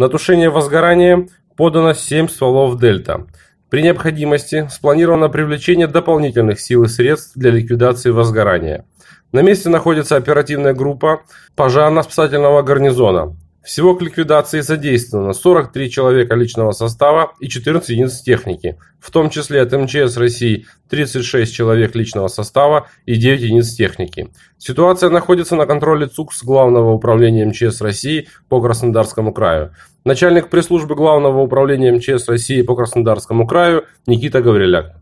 На тушение возгорания подано 7 стволов «Дельта». При необходимости спланировано привлечение дополнительных сил и средств для ликвидации возгорания. На месте находится оперативная группа пожарно-спасательного гарнизона, всего к ликвидации задействовано 43 человека личного состава и 14 единиц техники, в том числе от МЧС России 36 человек личного состава и 9 единиц техники. Ситуация находится на контроле ЦУКС Главного управления МЧС России по Краснодарскому краю. Начальник пресс-службы Главного управления МЧС России по Краснодарскому краю Никита Гавриляк.